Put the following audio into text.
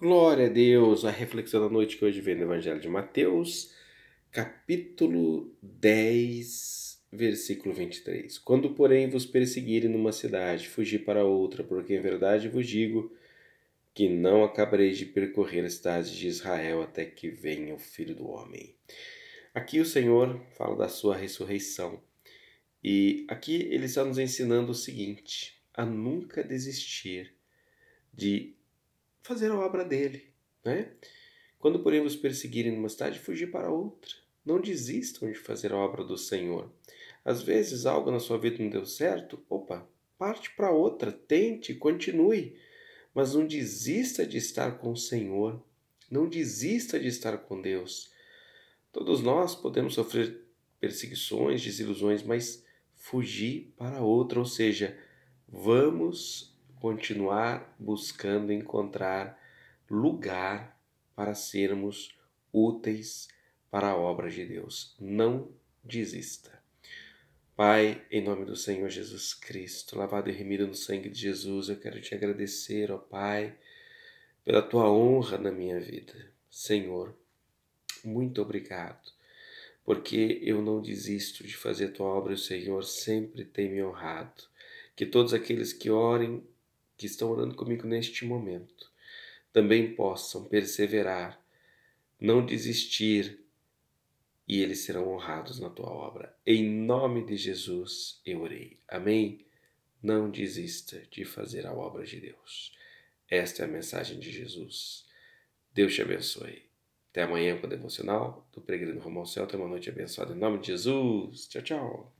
Glória a Deus! A reflexão da noite que hoje vem do Evangelho de Mateus, capítulo 10, versículo 23. Quando, porém, vos perseguirem numa cidade, fugi para outra, porque em verdade vos digo que não acabareis de percorrer as cidades de Israel até que venha o Filho do Homem. Aqui o Senhor fala da sua ressurreição. E aqui ele está nos ensinando o seguinte: a nunca desistir de fazer a obra dele, né? Quando, porém, vos perseguirem numa cidade, fugir para outra. Não desistam de fazer a obra do Senhor. Às vezes algo na sua vida não deu certo, opa, parte para outra, tente, continue, mas não desista de estar com o Senhor. Não desista de estar com Deus. Todos nós podemos sofrer perseguições, desilusões, mas fugir para outra, ou seja, vamos continuar buscando encontrar lugar para sermos úteis para a obra de Deus. Não desista. Pai, em nome do Senhor Jesus Cristo, lavado e remido no sangue de Jesus, eu quero te agradecer, ó Pai, pela tua honra na minha vida. Senhor, muito obrigado, porque eu não desisto de fazer tua obra, o Senhor sempre tem me honrado. Que todos aqueles que orem que estão orando comigo neste momento também possam perseverar, não desistir, e eles serão honrados na tua obra. Em nome de Jesus eu orei. Amém? Não desista de fazer a obra de Deus. Esta é a mensagem de Jesus. Deus te abençoe. Até amanhã com o devocional do Peregrino Rumo ao Céu. Tenha uma noite abençoada. Em nome de Jesus. Tchau, tchau.